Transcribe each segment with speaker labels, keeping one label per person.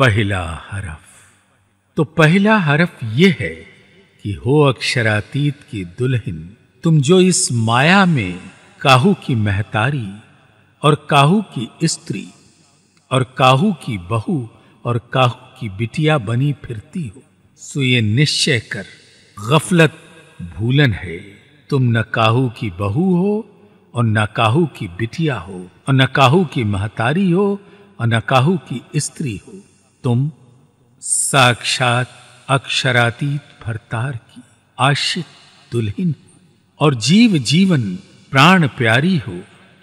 Speaker 1: पहला हरफ तो पहला हरफ यह है कि हो अक्षरातीत की दुल्हन तुम जो इस माया में काहू की महतारी और काहू की स्त्री और काहू की बहू और काहू की बिटिया बनी फिरती हो सो ये निश्चय कर गफलत भूलन है तुम न काहू की बहू हो और न काहू की बिटिया हो और न काहू की महतारी हो और न काहू की स्त्री हो तुम साक्षात अक्षरातीत भरतार की आशिक दुल्हन हो और जीव जीवन प्राण प्यारी हो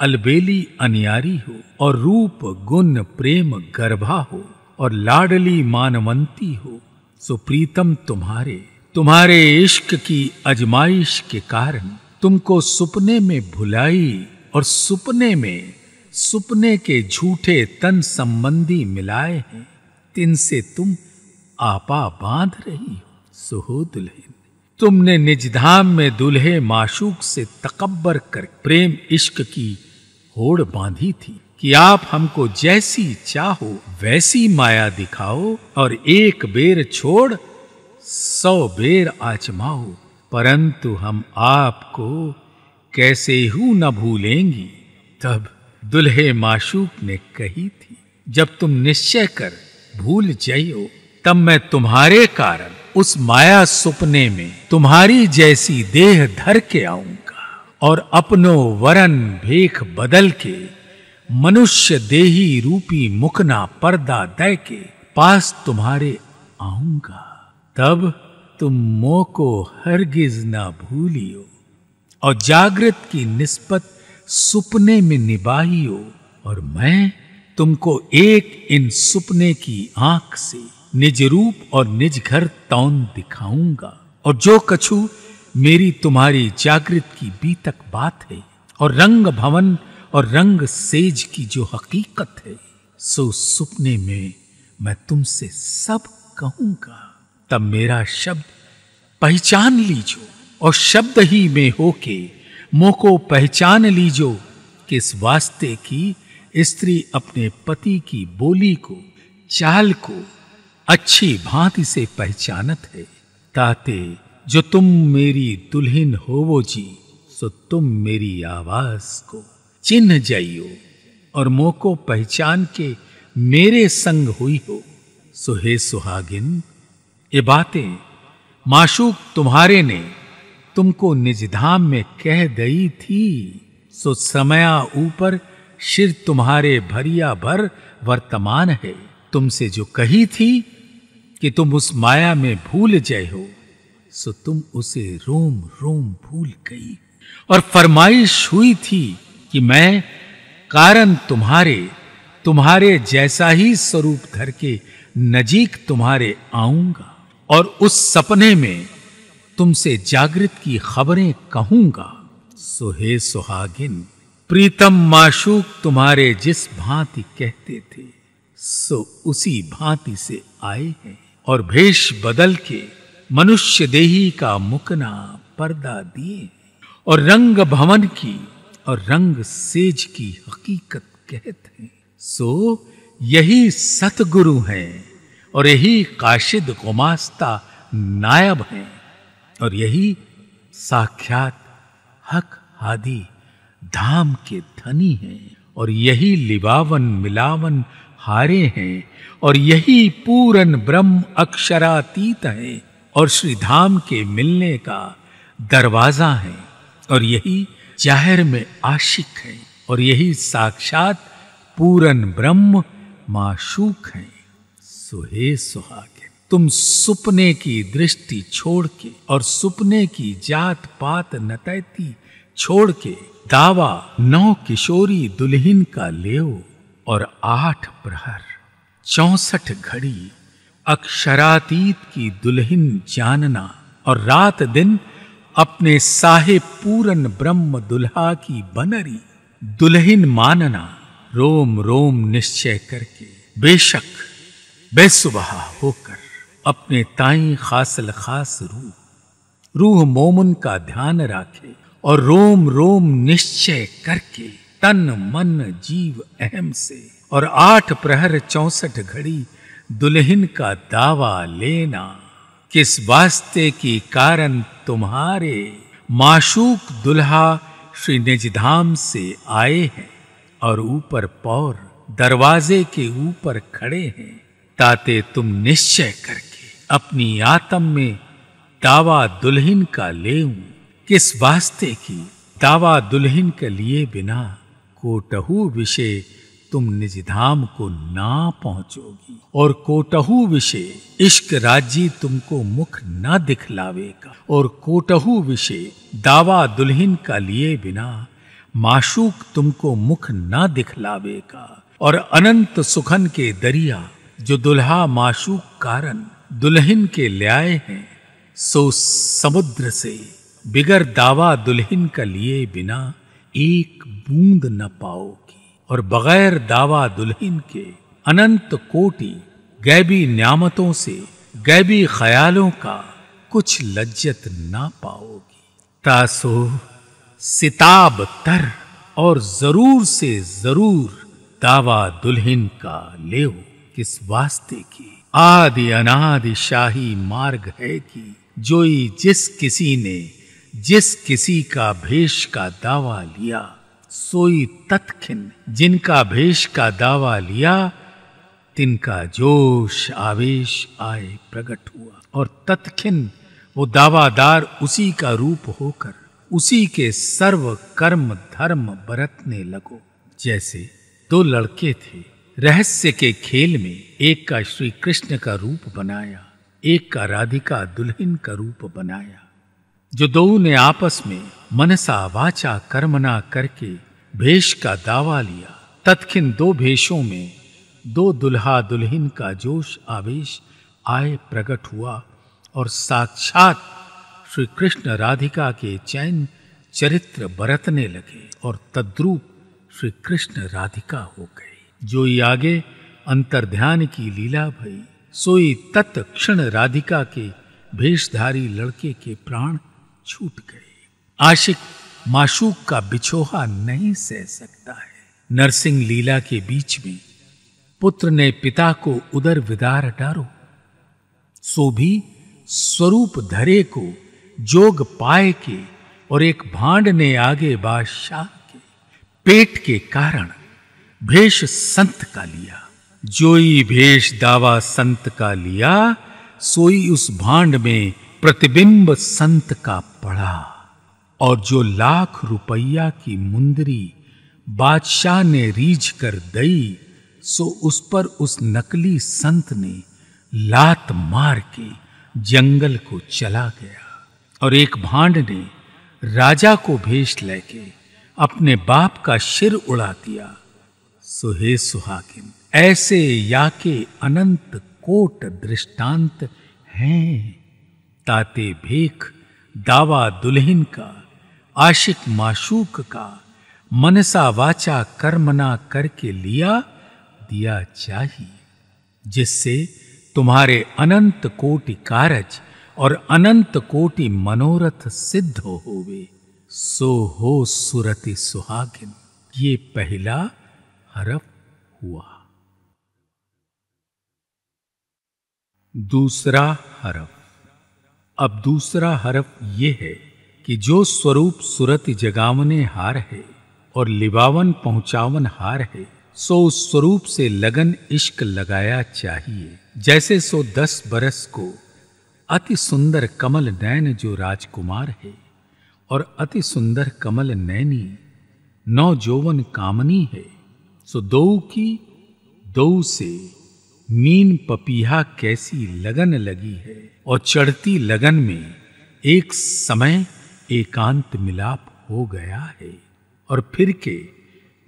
Speaker 1: अलबेली अनियारी हो और रूप गुण प्रेम गर्भा हो और लाडली मानवंती हो सुप्रीतम तुम्हारे तुम्हारे इश्क की अजमाइश के कारण तुमको सुपने में भुलाई और सुपने में सुपने के झूठे तन संबंधी मिलाए हैं तिनसे तुम आपा बांध रही हो सुहो दुल्हन तुमने धाम में दुल्हे माशूक से तकबर कर प्रेम इश्क की होड़ बांधी थी कि आप हमको जैसी चाहो वैसी माया दिखाओ और एक बेर छोड़ सौ बेर आचमाओ परंतु हम आपको कैसे हूं न भूलेंगी तब दुल्हे माशूक ने कही थी जब तुम निश्चय कर भूल जाइयो तब मैं तुम्हारे कारण उस माया सुपने में तुम्हारी जैसी देह धर के आऊंगा और अपनो वरन भेख बदल के मनुष्य देही रूपी मुखना पर्दा दय के पास तुम्हारे आऊंगा तब तुम मो को हरगिज ना भूलियो और जागृत की निस्बत सुपने में निभाइयो और मैं तुमको एक इन सुपने की आंख से निज रूप और निज घर तौन दिखाऊंगा और जो कछु मेरी तुम्हारी जागृत की बीतक बात है और रंग भवन और रंग सेज की जो हकीकत है सो सुपने में मैं तुमसे सब कहूंगा तब मेरा शब्द पहचान लीजो और शब्द ही में होके मोको पहचान लीजो किस वास्ते की स्त्री अपने पति की बोली को चाल को अच्छी भांति से पहचानत है ताते जो तुम मेरी दुल्हन हो वो जी सो तुम मेरी आवाज को चिन्ह जाइयो और मोको पहचान के मेरे संग हुई हो सो हे सुहागिन ये बातें माशूक तुम्हारे ने तुमको निजधाम में कह गई थी सो समया ऊपर शिर तुम्हारे भरिया भर वर्तमान है तुमसे जो कही थी कि तुम उस माया में भूल जय हो सो तुम उसे रोम रोम भूल गई और फरमाइश हुई थी कि मैं कारण तुम्हारे तुम्हारे जैसा ही स्वरूप धर के नजीक तुम्हारे आऊंगा और उस सपने में तुमसे जागृत की खबरें कहूंगा सोहे सुहागिन प्रीतम माशूक तुम्हारे जिस भांति कहते थे सो उसी भांति से आए हैं और भेष बदल के मनुष्य देही का मुकना पर्दा दिए और रंग भवन की और रंग सेज की हकीकत कहते हैं सो यही सतगुरु हैं और यही काशिद गुमास्ता नायब हैं और यही साक्षात हक हादी धाम के धनी हैं और यही लिबावन मिलावन हारे हैं और यही पूरन ब्रह्म अक्षरातीत हैं और श्री धाम के मिलने का दरवाजा है और यही जाहिर में आशिक है और यही साक्षात पूरन ब्रह्म माशूक है सुहे सुहागे तुम सुपने की दृष्टि छोड़ के और सुपने की जात पात नतैती छोड़ के दावा नौ किशोरी दुल्हीन का ले और आठ प्रहर चौसठ घड़ी अक्षरातीत की दुल्हन जानना और रात दिन अपने साहे पूरन ब्रह्म दुल्हा की बनरी दुल्हीन मानना रोम रोम निश्चय करके बेशक बेसुबह होकर अपने ताई खासल खास रूह रूह मोमन का ध्यान रखे और रोम रोम निश्चय करके तन मन जीव अहम से और आठ प्रहर चौसठ घड़ी दुल्हन का दावा लेना किस वास्ते की कारण तुम्हारे माशूक दुल्हा श्री निजधाम से आए हैं और ऊपर पौर दरवाजे के ऊपर खड़े हैं ताते तुम निश्चय करके अपनी आत्म में दावा दुल्हन का ले किस वास्ते की दावा दुल्हन के लिए बिना कोटहू विषय तुम निज धाम को ना पहुंचोगी और कोटहू विषय इश्क राजी तुमको मुख ना दिखलावेगा और कोटहू विषय दावा दुल्हन का लिए बिना माशूक तुमको मुख ना दिखलावेगा और अनंत सुखन के दरिया जो दुल्हा माशूक कारण दुल्हन के ल्याए हैं सो समुद्र से बिगर दावा दुल्हन का लिए बिना एक बूंद न पाओगी और बगैर दावा दुल्हन के अनंत कोटि गैबी न्यामतों से गैबी ख्यालों का कुछ लज्जत ना पाओगी तासो सिताब तर और जरूर से जरूर दावा दुल्हन का ले किस वास्ते की आदि अनादि शाही मार्ग है कि जोई जिस किसी ने जिस किसी का भेष का दावा लिया सोई तत्खिन जिनका भेष का दावा लिया तिनका जोश आवेश आए प्रकट हुआ और तत्खिन वो दावादार उसी का रूप होकर उसी के सर्व कर्म धर्म बरतने लगो जैसे दो लड़के थे रहस्य के खेल में एक का श्री कृष्ण का रूप बनाया एक का राधिका दुल्हन का रूप बनाया जो दो ने आपस में मनसा वाचा कर्मना करके भेष का दावा लिया तत्खिन दो भेषों में दो दुल्हा दुल्हीन का जोश आवेश आय प्रकट हुआ और साक्षात श्री कृष्ण राधिका के चैन चरित्र बरतने लगे और तद्रूप श्री कृष्ण राधिका हो गए जो ही आगे ध्यान की लीला भई सोई तत्क्षण राधिका के भेषधारी लड़के के प्राण छूट गए आशिक माशूक का बिछोहा नहीं सह सकता है नरसिंह लीला के बीच में पुत्र ने पिता को उदर विदार डारो सो भी स्वरूप धरे को जोग पाए के और एक भांड ने आगे बादशाह के पेट के कारण भेष संत का लिया जोई भेष दावा संत का लिया सोई उस भांड में प्रतिबिंब संत का पड़ा और जो लाख रुपया की मुंदरी बादशाह ने रीझ कर दई सो उस पर उस नकली संत ने लात मार के जंगल को चला गया और एक भांड ने राजा को भेष लेके अपने बाप का सिर उड़ा दिया सुहे सुहागिन ऐसे याके अनंत कोट दृष्टांत हैं ताते भीख दावा दुल्हन का आशिक माशूक का मनसा वाचा कर्मना करके लिया दिया चाहिए जिससे तुम्हारे अनंत कोटि कारज और अनंत कोटि मनोरथ सिद्ध होवे सो हो सुरति सुहागिन ये पहला हरफ हुआ दूसरा हरफ अब दूसरा हरफ ये है कि जो स्वरूप सुरत जगावने हार है और लिबावन पहुंचावन हार है सो उस स्वरूप से लगन इश्क लगाया चाहिए जैसे सो दस बरस को अति सुंदर कमल नैन जो राजकुमार है और अति सुंदर कमल नैनी नौ जोवन कामनी है सो दो की दो से मीन पपीहा कैसी लगन लगी है और चढ़ती लगन में एक समय एकांत मिलाप हो गया है और फिर के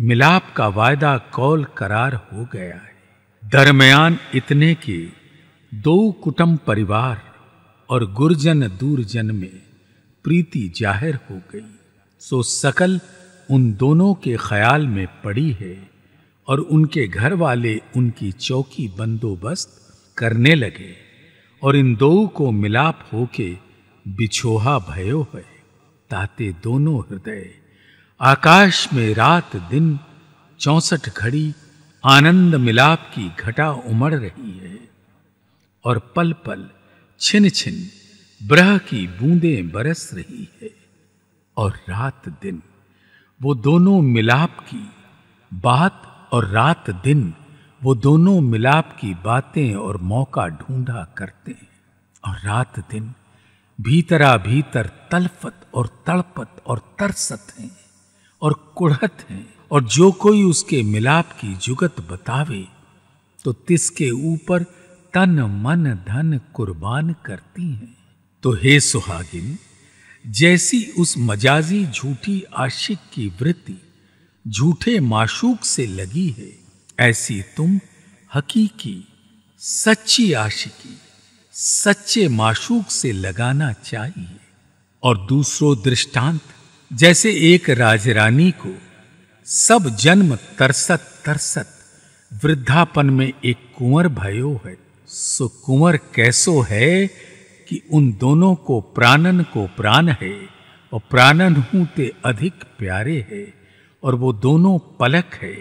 Speaker 1: मिलाप का वायदा कौल करार हो गया है दरमियान इतने के दो कुटुंब परिवार और गुरजन दूरजन में प्रीति जाहिर हो गई सो सकल उन दोनों के ख्याल में पड़ी है और उनके घर वाले उनकी चौकी बंदोबस्त करने लगे और इन दो को मिलाप होके बिछोहा भयो है ताते दोनों हृदय आकाश में रात दिन चौसठ घड़ी आनंद मिलाप की घटा उमड़ रही है और पल पल छिन छिन ब्रह की बूंदें बरस रही है और रात दिन वो दोनों मिलाप की बात और रात दिन वो दोनों मिलाप की बातें और मौका ढूंढा करते हैं और रात दिन भीतरा भीतर तलफत और तड़पत और तरसत हैं और कुढ़त हैं और जो कोई उसके मिलाप की जुगत बतावे तो तिसके ऊपर तन मन धन कुर्बान करती हैं तो हे सुहागिन जैसी उस मजाजी झूठी आशिक की वृत्ति झूठे माशूक से लगी है ऐसी तुम हकीकी सच्ची आशिकी सच्चे माशूक से लगाना चाहिए और दूसरो दृष्टांत जैसे एक राजरानी को सब जन्म तरसत तरसत वृद्धापन में एक कुंवर भयो है सो कुंवर कैसो है कि उन दोनों को प्राणन को प्राण है और प्राणन हूं ते अधिक प्यारे है और वो दोनों पलक है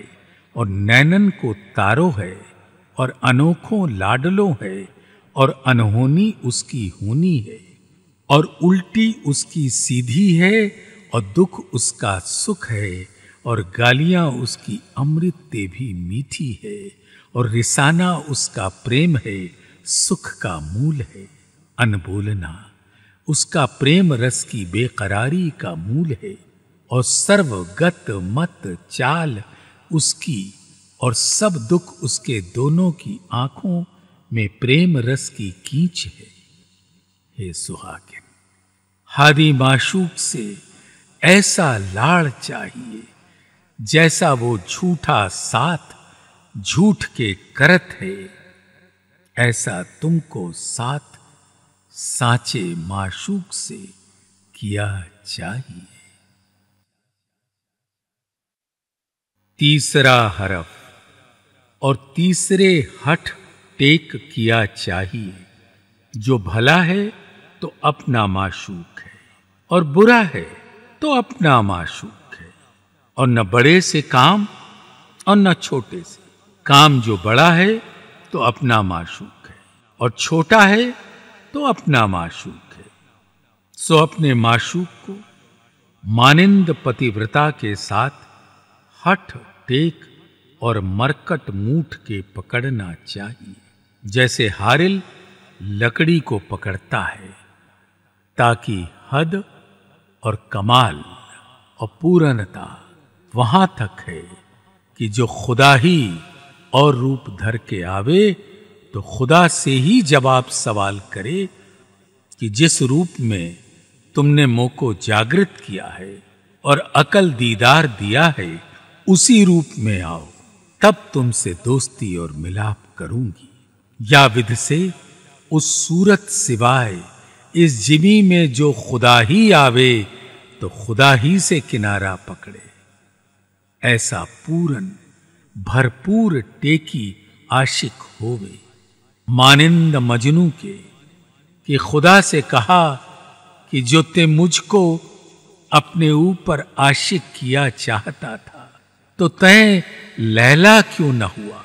Speaker 1: और नैनन को तारो है और अनोखों लाडलो है और अनहोनी उसकी होनी है और उल्टी उसकी सीधी है और दुख उसका सुख है और गालियां उसकी अमृत ते भी मीठी है और रिसाना उसका प्रेम है सुख का मूल है अनबोलना उसका प्रेम रस की बेकरारी का मूल है और सर्वगत मत चाल उसकी और सब दुख उसके दोनों की आंखों में प्रेम रस की कींच है हे सुहागिन हादी माशूक से ऐसा लाड़ चाहिए जैसा वो झूठा साथ झूठ के करत है ऐसा तुमको साथ साचे माशूक से किया चाहिए तीसरा हरफ और तीसरे हठ टेक किया चाहिए जो भला है तो अपना माशूक है और बुरा है तो अपना माशूक है और न बड़े से काम और न छोटे से काम जो बड़ा है तो अपना माशूक है और छोटा है तो अपना माशूक है सो अपने माशूक को मानिंद पतिव्रता के साथ हठ टेक और मरकट मूठ के पकड़ना चाहिए जैसे हारिल लकड़ी को पकड़ता है ताकि हद और कमाल और पूर्णता वहां तक है कि जो खुदा ही और रूप धर के आवे तो खुदा से ही जवाब सवाल करे कि जिस रूप में तुमने मोह को जागृत किया है और अकल दीदार दिया है उसी रूप में आओ तब तुमसे दोस्ती और मिलाप करूंगी या विध से उस सूरत सिवाय इस जिमी में जो खुदा ही आवे तो खुदा ही से किनारा पकड़े ऐसा पूरन भरपूर टेकी आशिक होवे मानिंद मजनू के कि खुदा से कहा कि जो ते मुझको अपने ऊपर आशिक किया चाहता था तो तय लैला क्यों न हुआ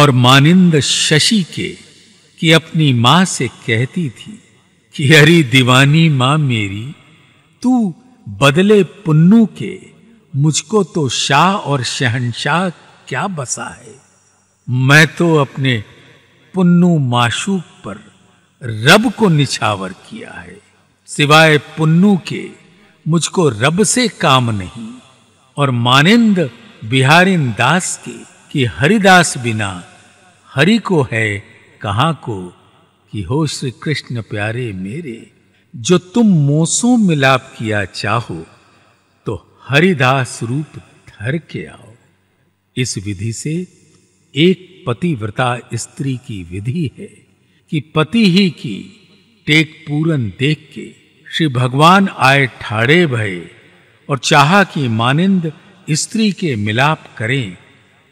Speaker 1: और मानिंद शशि के कि अपनी मां से कहती थी कि अरे दीवानी मां मेरी तू बदले पुन्नू के मुझको तो शाह और शहनशाह क्या बसा है मैं तो अपने पुन्नू माशूक पर रब को निछावर किया है सिवाय पुन्नू के मुझको रब से काम नहीं और मानिंद बिहारीन दास की कि हरिदास बिना हरि को है कहाँ को कि हो श्री कृष्ण प्यारे मेरे जो तुम मोसों मिलाप किया चाहो तो हरिदास रूप धर के आओ इस विधि से एक पतिव्रता स्त्री की विधि है कि पति ही की टेक पूरन देख के श्री भगवान आए ठाड़े भय और चाहा कि मानिंद स्त्री के मिलाप करें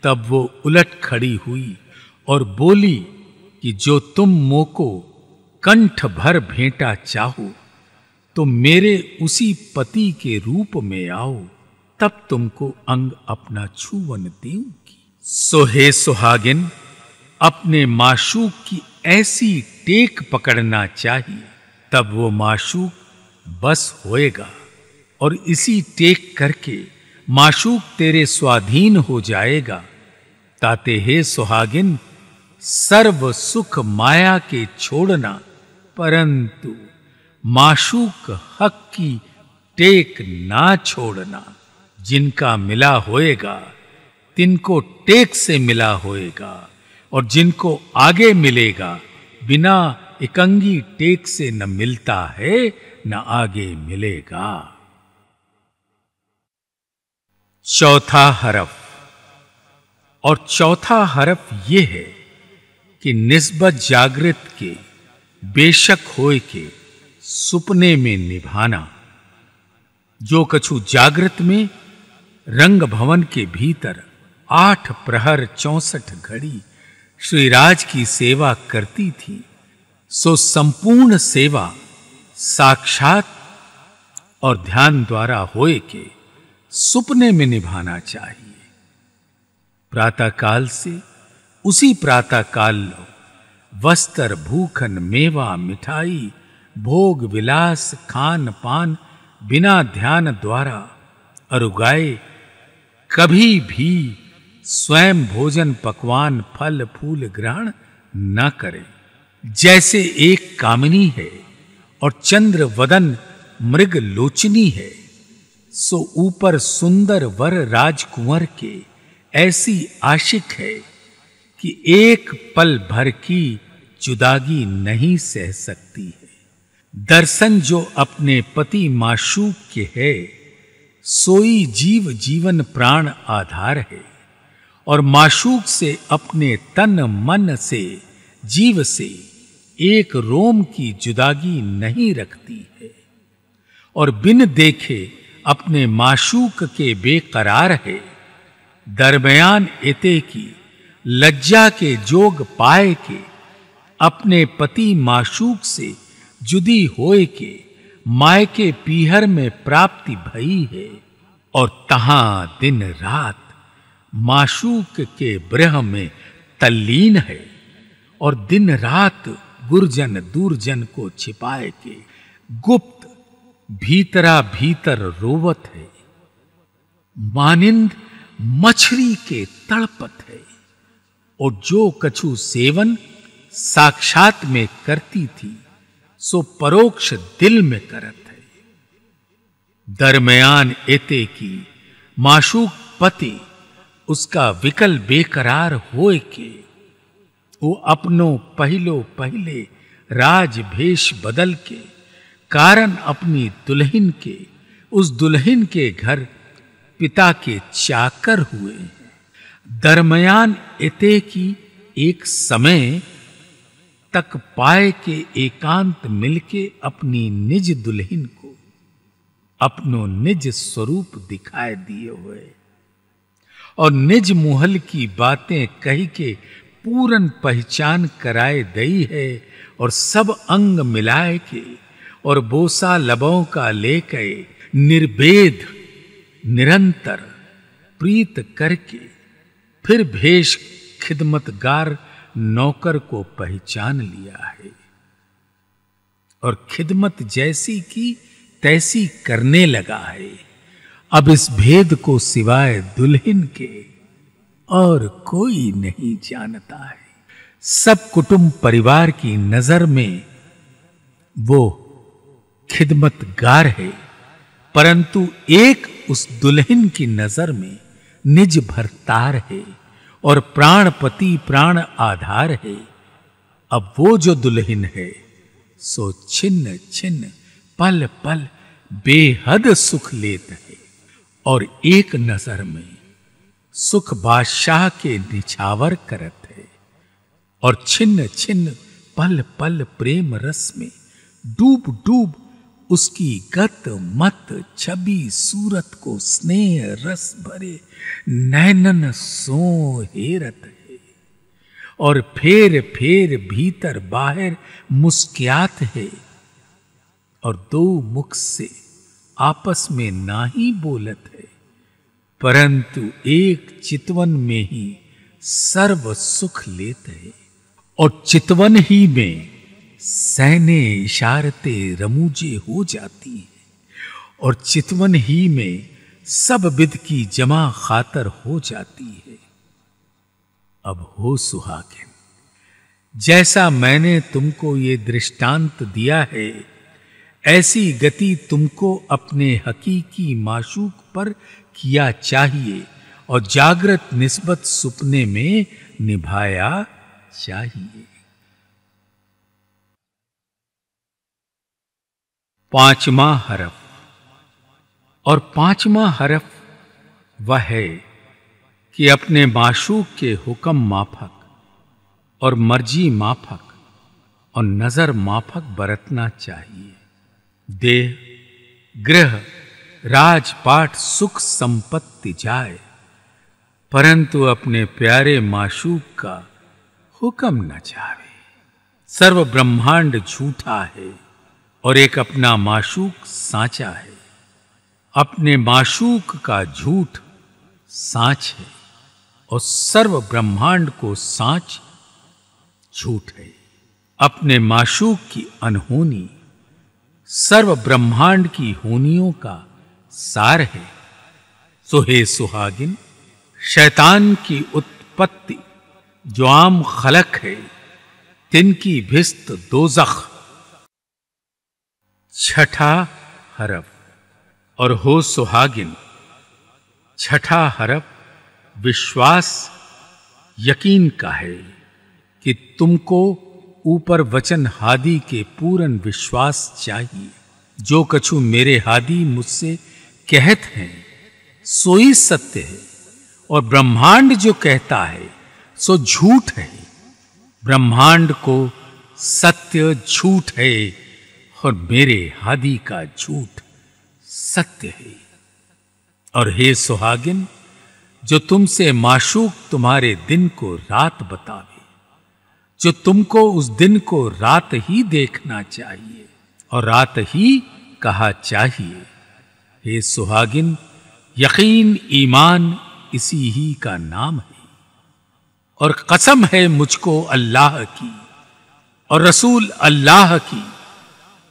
Speaker 1: तब वो उलट खड़ी हुई और बोली कि जो तुम मोको कंठ भर भेंटा चाहो तो मेरे उसी पति के रूप में आओ तब तुमको अंग अपना छुवन देऊंगी सोहे सुहागिन अपने माशूक की ऐसी टेक पकड़ना चाहिए तब वो माशूक बस होएगा और इसी टेक करके माशूक तेरे स्वाधीन हो जाएगा ताते हे सुहागिन सर्व सुख माया के छोड़ना परंतु माशूक हक की टेक ना छोड़ना जिनका मिला होएगा तिनको टेक से मिला होएगा और जिनको आगे मिलेगा बिना इकंगी टेक से न मिलता है न आगे मिलेगा चौथा हरफ और चौथा हरफ ये है कि निस्बत जागृत के बेशक होए के सुपने में निभाना जो कछु जागृत में रंग भवन के भीतर आठ प्रहर चौसठ घड़ी श्रीराज की सेवा करती थी सो संपूर्ण सेवा साक्षात और ध्यान द्वारा होए के सुपने में निभाना चाहिए प्रातःकाल से उसी प्रातःकाल लो वस्त्र भूखन मेवा मिठाई भोग विलास खान पान बिना ध्यान द्वारा अरुगाए कभी भी स्वयं भोजन पकवान फल फूल ग्रहण न करें जैसे एक कामिनी है और चंद्र वदन मृग लोचनी है सो ऊपर सुंदर वर राजकुंवर के ऐसी आशिक है कि एक पल भर की जुदागी नहीं सह सकती है दर्शन जो अपने पति माशूक के है सोई जीव जीवन प्राण आधार है और माशूक से अपने तन मन से जीव से एक रोम की जुदागी नहीं रखती है और बिन देखे अपने माशूक के बेकरार है दरमयान एते की लज्जा के जोग पाए के अपने पति माशूक से जुदी होए के माय के पीहर में प्राप्ति भई है और तहां दिन रात माशूक के ब्रह में तल्लीन है और दिन रात गुरजन दूरजन को छिपाए के गुप्त भीतरा भीतर रोवत है मानिंद मछली के तड़पत है और जो कछु सेवन साक्षात में करती थी सो परोक्ष दिल में करत है दरमयान एते की माशूक पति उसका विकल बेकरार होए के वो अपनो पहलो पहले राज भेष बदल के कारण अपनी दुल्हन के उस दुल्हन के घर पिता के चाकर हुए हैं दरमयान इते की एक समय तक पाए के एकांत मिलके अपनी निज दुल्हन को अपनो निज स्वरूप दिखाए दिए हुए और निज मुहल की बातें कही के पूरन पहचान कराए दई है और सब अंग मिलाए के और बोसा लबों का लेके निर्भेद निरंतर प्रीत करके फिर भेष खिदमतगार नौकर को पहचान लिया है और खिदमत जैसी की तैसी करने लगा है अब इस भेद को सिवाय दुल्हन के और कोई नहीं जानता है सब कुटुंब परिवार की नजर में वो खिदमतगार है परंतु एक उस दुल्हन की नजर में निज भरतार है और प्राणपति प्राण आधार है अब वो जो दुल्हन है सो छिन्न छिन्न पल पल बेहद सुख लेत है और एक नजर में सुख बादशाह के निछावर करत है और छिन्न छिन्न पल पल प्रेम रस में डूब डूब उसकी गत मत छवि सूरत को स्नेह रस भरे नैनन सो हेरत है और फेर फेर भीतर बाहर मुस्कियात है और दो मुख से आपस में ना ही बोलत है परंतु एक चितवन में ही सर्व सुख लेते हैं और चितवन ही में सहने इशारते रमूजे हो जाती है और चितवन ही में सब विद की जमा खातर हो जाती है अब हो सुहागिन जैसा मैंने तुमको ये दृष्टांत दिया है ऐसी गति तुमको अपने हकीकी माशूक पर किया चाहिए और जागृत निस्बत सुपने में निभाया चाहिए पांचवा हरफ और पांचवा हरफ वह है कि अपने माशूक के हुक्म माफक और मर्जी माफक और नज़र माफक बरतना चाहिए देह गृह राजपाट सुख संपत्ति जाए परंतु अपने प्यारे माशूक का हुक्म न जावे सर्व ब्रह्मांड झूठा है और एक अपना माशूक सांचा है अपने माशूक का झूठ सांच है और सर्व ब्रह्मांड को सांच झूठ है अपने माशूक की अनहोनी सर्व ब्रह्मांड की होनियों का सार है सोहे सुहागिन शैतान की उत्पत्ति जो आम खलक है तिनकी भिस्त दोजख छठा हरफ और हो सुहागिन छठा हरफ विश्वास यकीन का है कि तुमको ऊपर वचन हादी के पूर्ण विश्वास चाहिए जो कछु मेरे हादी मुझसे कहत हैं सोई सत्य है और ब्रह्मांड जो कहता है सो झूठ है ब्रह्मांड को सत्य झूठ है और मेरे हादी का झूठ सत्य है और हे सुहागिन जो तुमसे माशूक तुम्हारे दिन को रात बतावे जो तुमको उस दिन को रात ही देखना चाहिए और रात ही कहा चाहिए हे सुहागिन यकीन ईमान इसी ही का नाम है और कसम है मुझको अल्लाह की और रसूल अल्लाह की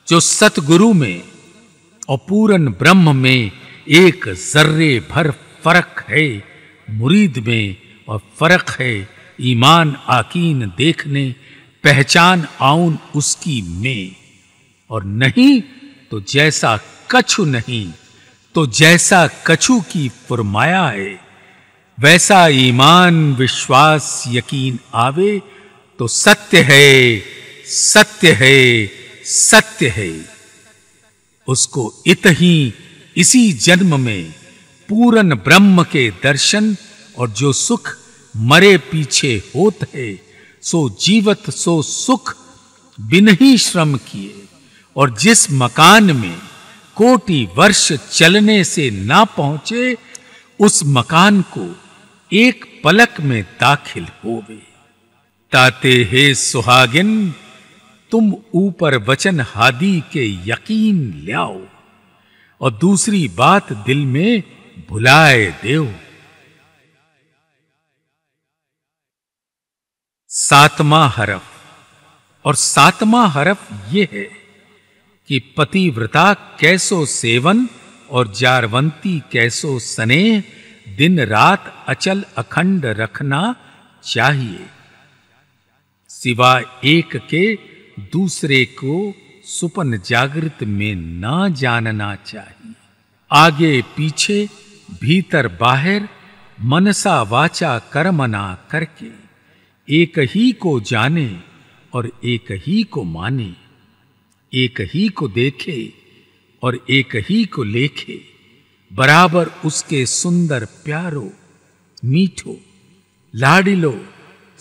Speaker 1: जो सतगुरु में और पूरन ब्रह्म में एक जर्रे भर फर्क है मुरीद में और फर्क है ईमान आकीन देखने पहचान आउन उसकी में और नहीं तो जैसा कछु नहीं तो जैसा कछु की फुरमाया है वैसा ईमान विश्वास यकीन आवे तो सत्य है सत्य है सत्य है उसको इत ही इसी जन्म में पूरन ब्रह्म के दर्शन और जो सुख मरे पीछे होत है सो जीवत सो सुख बिन ही श्रम किए और जिस मकान में कोटि वर्ष चलने से ना पहुंचे उस मकान को एक पलक में दाखिल होवे ताते हे सुहागिन तुम ऊपर वचन हादी के यकीन ल्याओ और दूसरी बात दिल में भुलाए देव सातवा हरफ और सातवा हरफ यह है कि पतिव्रता कैसो सेवन और जारवंती कैसो स्नेह दिन रात अचल अखंड रखना चाहिए सिवा एक के दूसरे को सुपन जागृत में ना जानना चाहिए आगे पीछे भीतर बाहर मनसा वाचा कर्मना करके एक ही को जाने और एक ही को माने एक ही को देखे और एक ही को लेखे बराबर उसके सुंदर प्यारो मीठो लाडिलो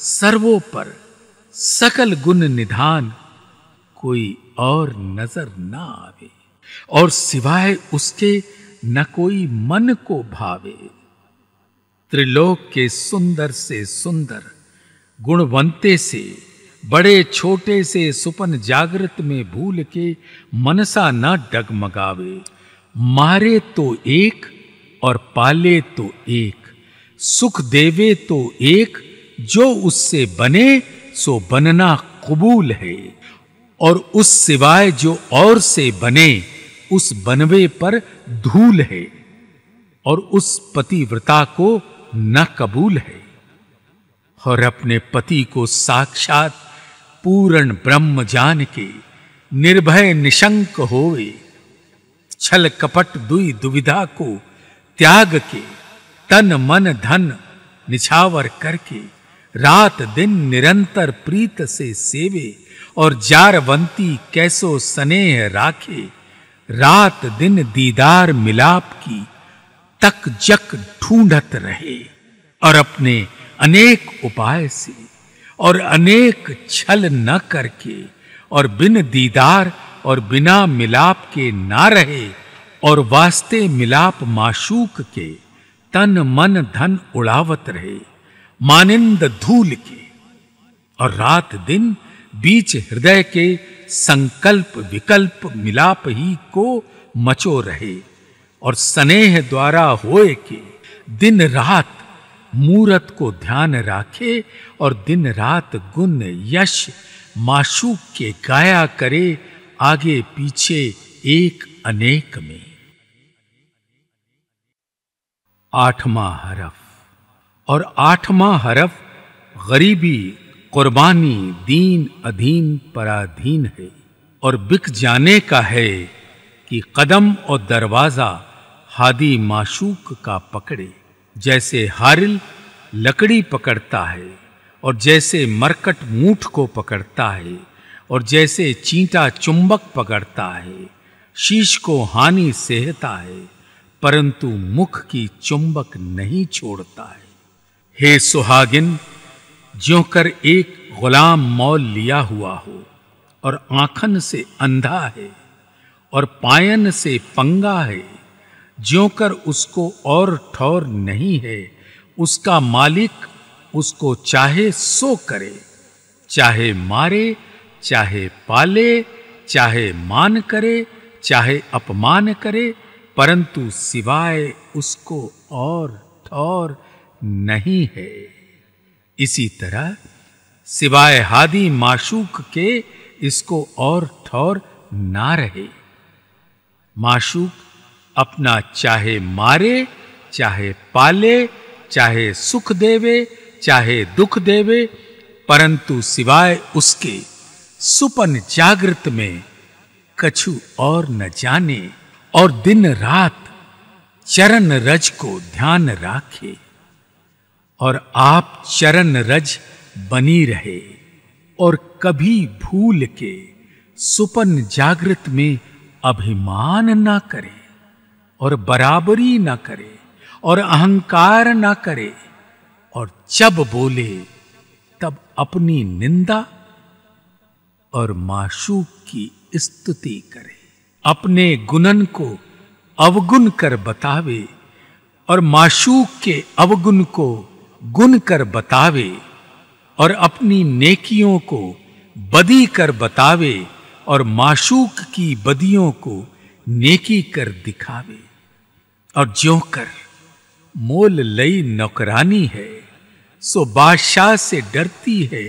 Speaker 1: सर्वोपर सकल गुण निधान कोई और नजर ना आवे और सिवाय उसके न कोई मन को भावे त्रिलोक के सुंदर से सुंदर गुणवंते से बड़े छोटे से सुपन जागृत में भूल के मनसा ना डगमगावे मारे तो एक और पाले तो एक सुख देवे तो एक जो उससे बने सो बनना कबूल है और उस सिवाय जो और से बने उस बनवे पर धूल है और उस पतिव्रता को न कबूल है और अपने पति को साक्षात पूर्ण ब्रह्म जान के निर्भय निशंक होवे छल कपट दुई दुविधा को त्याग के तन मन धन निछावर करके रात दिन निरंतर प्रीत से सेवे और जारवंती कैसो स्नेह राखे रात दिन दीदार मिलाप की तक जक ढूंढत रहे और अपने अनेक उपाय से और अनेक छल न करके और बिन दीदार और बिना मिलाप के ना रहे और वास्ते मिलाप माशूक के तन मन धन उड़ावत रहे मानिंद धूल के और रात दिन बीच हृदय के संकल्प विकल्प मिलाप ही को मचो रहे और स्नेह द्वारा होए के दिन रात मूरत को ध्यान राखे और दिन रात गुण यश माशूक के गाया करे आगे पीछे एक अनेक में आठवां हरफ और आठवां हरफ गरीबी कुर्बानी दीन अधीन पराधीन है और बिक जाने का है कि कदम और दरवाज़ा हादी माशूक का पकड़े जैसे हारिल लकड़ी पकड़ता है और जैसे मरकट मूठ को पकड़ता है और जैसे चींटा चुंबक पकड़ता है शीश को हानि सहता है परंतु मुख की चुंबक नहीं छोड़ता है हे सुहागिन ज्यों कर एक गुलाम मौल लिया हुआ हो और आंखन से अंधा है और पायन से पंगा है ज्योकर कर उसको और ठौर नहीं है उसका मालिक उसको चाहे सो करे चाहे मारे चाहे पाले चाहे मान करे चाहे अपमान करे परंतु सिवाय उसको और ठौर नहीं है इसी तरह सिवाय हादी माशूक के इसको और ठौर ना रहे माशूक अपना चाहे मारे चाहे पाले चाहे सुख देवे चाहे दुख देवे परंतु सिवाय उसके सुपन जागृत में कछु और न जाने और दिन रात चरण रज को ध्यान राखे और आप चरण रज बनी रहे और कभी भूल के सुपन जागृत में अभिमान ना करे और बराबरी ना करे और अहंकार ना करे और जब बोले तब अपनी निंदा और माशूक की स्तुति करे अपने गुणन को अवगुण कर बतावे और माशूक के अवगुण को गुन कर बतावे और अपनी नेकियों को बदी कर बतावे और माशूक की बदियों को नेकी कर दिखावे और ज्यों कर मोल लई नौकरानी है सो बादशाह से डरती है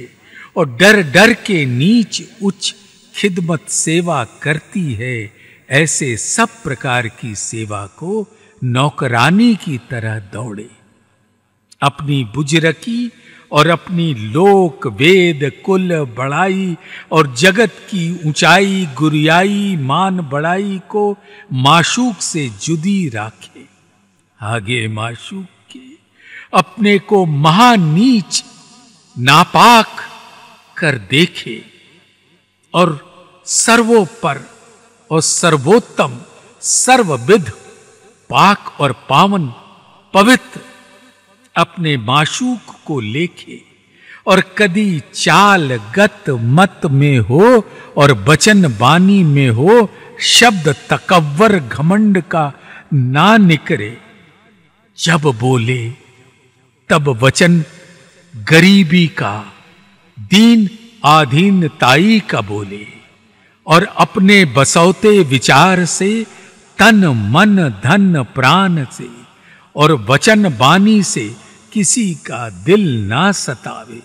Speaker 1: और डर डर के नीच उच्च खिदमत सेवा करती है ऐसे सब प्रकार की सेवा को नौकरानी की तरह दौड़े अपनी बुजरकी और अपनी लोक वेद कुल बढ़ाई और जगत की ऊंचाई गुरियाई मान बढ़ाई को माशूक से जुदी राखे आगे माशूक के अपने को महानीच नापाक कर देखे और सर्वोपर और सर्वोत्तम सर्वविध पाक और पावन पवित्र अपने माशूक को लेखे और कदी चाल गत मत में हो और बचन बानी में हो शब्द तकवर घमंड का ना निकरे जब बोले तब वचन गरीबी का दीन आधीनताई का बोले और अपने बसौते विचार से तन मन धन प्राण से और वचन बानी से किसी का दिल ना सतावे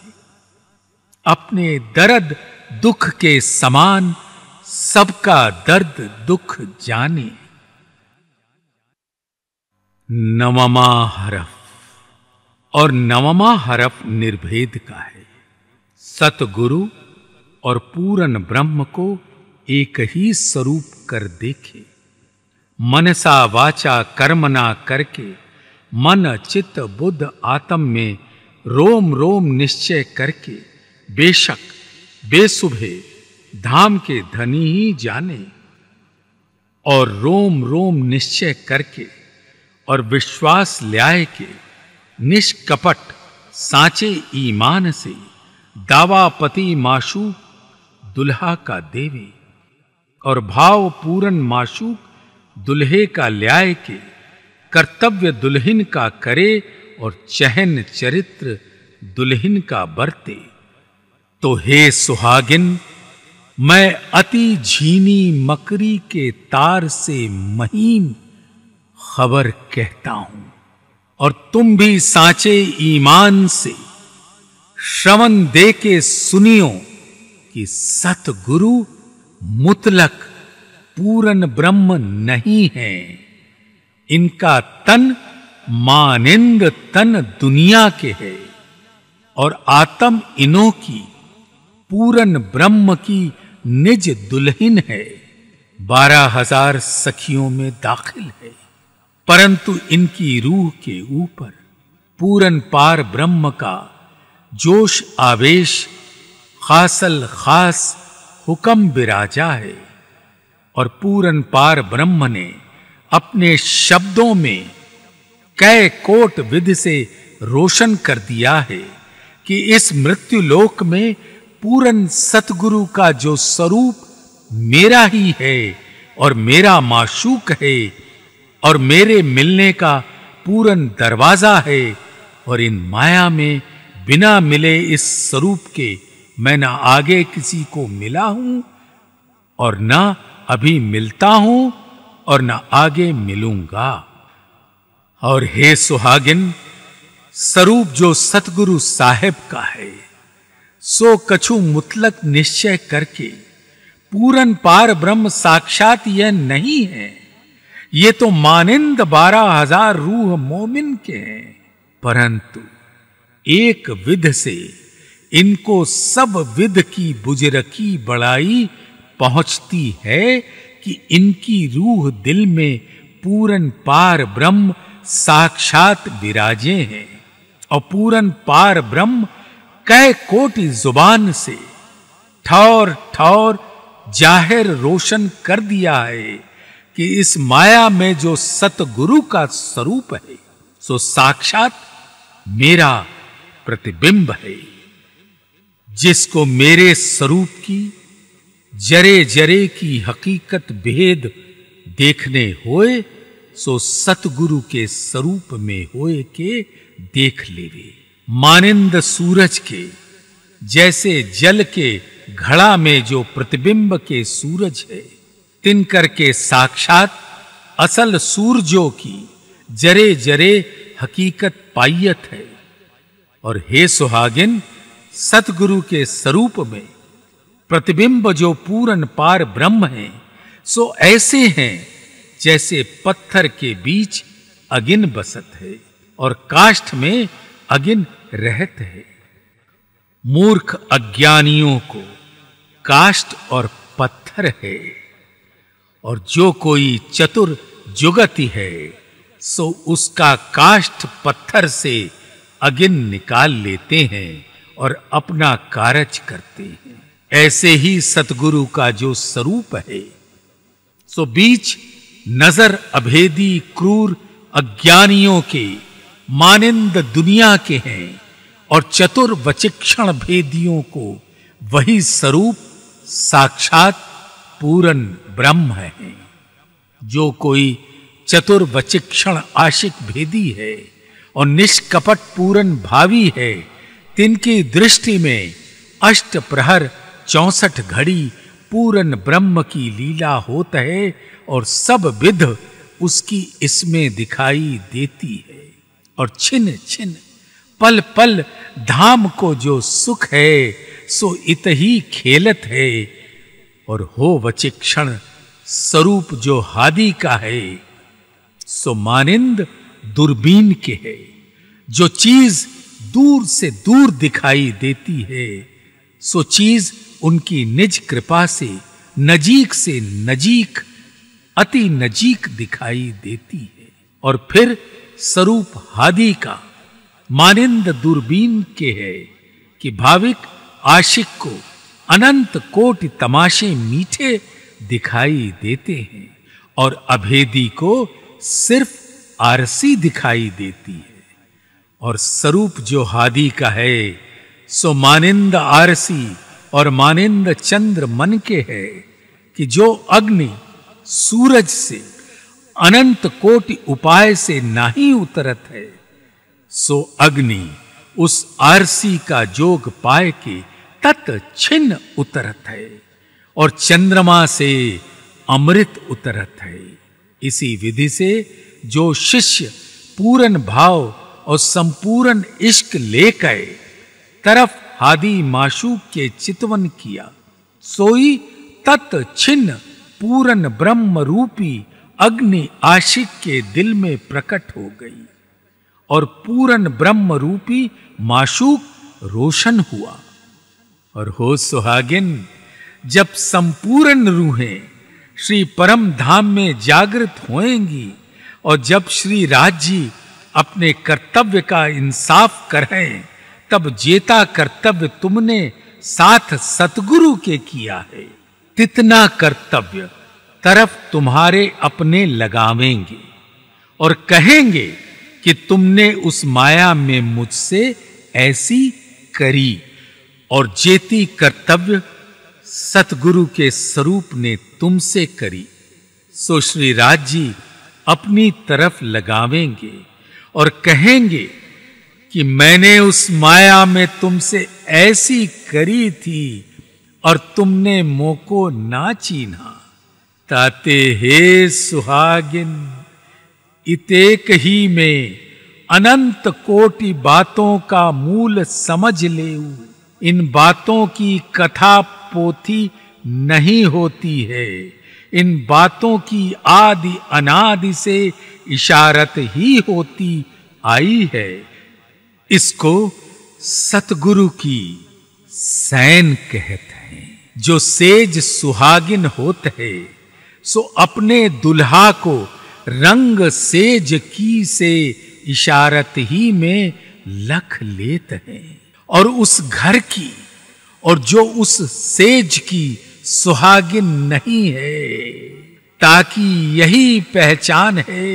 Speaker 1: अपने दर्द दुख के समान सबका दर्द दुख जाने नवमा हरफ और नवमा हरफ निर्भेद का है सतगुरु और पूरन ब्रह्म को एक ही स्वरूप कर देखे मनसा वाचा कर्मना करके मन चित्त बुद्ध आत्म में रोम रोम निश्चय करके बेशक बेसुभे धाम के धनी ही जाने और रोम रोम निश्चय करके और विश्वास ल्याय के निष्कपट साचे ईमान से दावापति माशूक दुल्हा का देवे और भाव पूरन माशूक दुल्हे का ल्याय के कर्तव्य दुल्हन का करे और चहन चरित्र दुल्हन का बरते तो हे सुहागिन मैं अति झीनी मकरी के तार से महीन खबर कहता हूं और तुम भी साचे ईमान से श्रवण दे के सुनियो कि सतगुरु मुतलक पूरन ब्रह्म नहीं है इनका तन मानिंद तन दुनिया के है और आत्म इनो की पूरन ब्रह्म की निज दुल्हन है बारह हजार सखियों में दाखिल है परंतु इनकी रूह के ऊपर पूरन पार ब्रह्म का जोश आवेश खासल खास हुक्म बिराजा है और पूरन पार ब्रह्म ने अपने शब्दों में कै कोट विधि से रोशन कर दिया है कि इस मृत्यु लोक में पूरन सतगुरु का जो स्वरूप मेरा ही है और मेरा माशूक है और मेरे मिलने का पूरन दरवाजा है और इन माया में बिना मिले इस स्वरूप के मैं ना आगे किसी को मिला हूं और ना अभी मिलता हूं और न आगे मिलूंगा और हे सुहागिन स्वरूप जो सतगुरु साहेब का है सो कछु मुतलक निश्चय करके पूरन पार ब्रह्म साक्षात यह नहीं है ये तो मानिंद बारह हजार रूह मोमिन के हैं परंतु एक विध से इनको सब विध की बुजरकी बड़ाई पहुंचती है कि इनकी रूह दिल में पूरन पार ब्रह्म साक्षात विराजे हैं और पूरन पार ब्रह्म कह कोटि जुबान से ठौर ठौर जाहिर रोशन कर दिया है कि इस माया में जो सतगुरु का स्वरूप है सो साक्षात मेरा प्रतिबिंब है जिसको मेरे स्वरूप की जरे जरे की हकीकत भेद देखने होए सो सतगुरु के स्वरूप में होए के देख लेवे मानिंद सूरज के जैसे जल के घड़ा में जो प्रतिबिंब के सूरज है तिन करके साक्षात असल सूरजों की जरे जरे हकीकत पाइयत है और हे सुहागिन सतगुरु के स्वरूप में प्रतिबिंब जो पूर्ण पार ब्रह्म है सो ऐसे हैं जैसे पत्थर के बीच अगिन बसत है और काष्ठ में अगिन रहत है मूर्ख अज्ञानियों को काष्ठ और पत्थर है और जो कोई चतुर जुगति है सो उसका काष्ठ पत्थर से अगिन निकाल लेते हैं और अपना कारज करते हैं ऐसे ही सतगुरु का जो स्वरूप है सो बीच नजर अभेदी क्रूर अज्ञानियों के मानिंद दुनिया के हैं और चतुर वचिक्षण भेदियों को वही स्वरूप साक्षात पूरन ब्रह्म है जो कोई चतुर वचिक्षण आशिक भेदी है और निष्कपट पूरन भावी है तिनकी दृष्टि में अष्ट प्रहर चौसठ घड़ी पूरन ब्रह्म की लीला होत है और सब विध उसकी इसमें दिखाई देती है और छिन छिन पल पल धाम को जो सुख है सो इत ही खेलत है और हो वचिक्षण स्वरूप जो हादि का है सो मानिंद दूरबीन के है जो चीज दूर से दूर दिखाई देती है सो चीज उनकी निज कृपा से नजीक से नजीक अति नजीक दिखाई देती है और फिर स्वरूप हादि का मानिंद दूरबीन के है कि भाविक आशिक को अनंत कोटि तमाशे मीठे दिखाई देते हैं और अभेदी को सिर्फ आरसी दिखाई देती है और स्वरूप जो हादी का है सो मानिंद आरसी और मानेन्द्र चंद्र मन के है कि जो अग्नि सूरज से अनंत कोटि उपाय से नहीं उतरत है सो अग्नि उस आरसी का जोग पाए के तत् छिन्न उतरत है और चंद्रमा से अमृत उतरत है इसी विधि से जो शिष्य पूरन भाव और संपूर्ण इश्क लेकर तरफ हादी माशूक के चितवन किया सोई तत् छिन्न पूरन ब्रह्म रूपी अग्नि आशिक के दिल में प्रकट हो गई और पूरन ब्रह्म रूपी माशूक रोशन हुआ और हो सुहागिन जब संपूर्ण रूहें श्री परम धाम में जागृत होएंगी और जब श्री राज जी अपने कर्तव्य का इंसाफ करें तब जेता कर्तव्य तुमने साथ सतगुरु के किया है तितना कर्तव्य तरफ तुम्हारे अपने लगावेंगे और कहेंगे कि तुमने उस माया में मुझसे ऐसी करी और जेती कर्तव्य सतगुरु के स्वरूप ने तुमसे करी सो श्री राज जी अपनी तरफ लगावेंगे और कहेंगे कि मैंने उस माया में तुमसे ऐसी करी थी और तुमने मोको ना चीना ताते हे सुहागिन इतेक ही में अनंत कोटि बातों का मूल समझ ले इन बातों की कथा पोथी नहीं होती है इन बातों की आदि अनादि से इशारत ही होती आई है इसको सतगुरु की सैन कहते हैं जो सेज सुहागिन होते है सो अपने दुल्हा को रंग सेज की से इशारत ही में लख लेते है और उस घर की और जो उस सेज की सुहागिन नहीं है ताकि यही पहचान है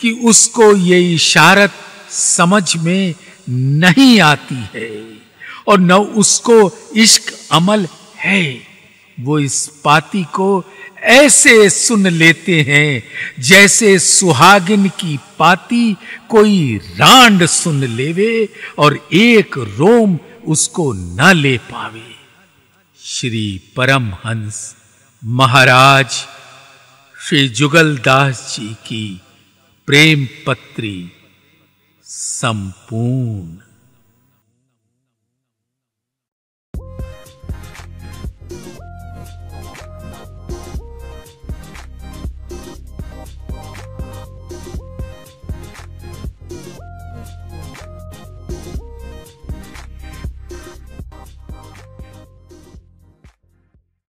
Speaker 1: कि उसको ये इशारत समझ में नहीं आती है और न उसको इश्क अमल है वो इस पाती को ऐसे सुन लेते हैं जैसे सुहागिन की पाती कोई रांड सुन लेवे और एक रोम उसको न ले पावे श्री परमहंस महाराज श्री जुगलदास जी की प्रेम पत्री संपूर्ण